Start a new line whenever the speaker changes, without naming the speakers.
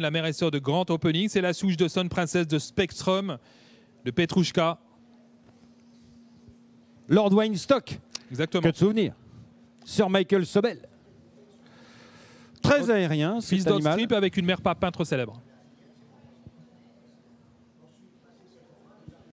la mère et sœur de Grand Opening. C'est la souche de Son princesse de Spectrum, de Petrushka. Lord Weinstock, Stock. Exactement. Que de souvenirs. Sir Michael Sobel. Très aérien, fils d'un Strip avec une mère pas peintre célèbre.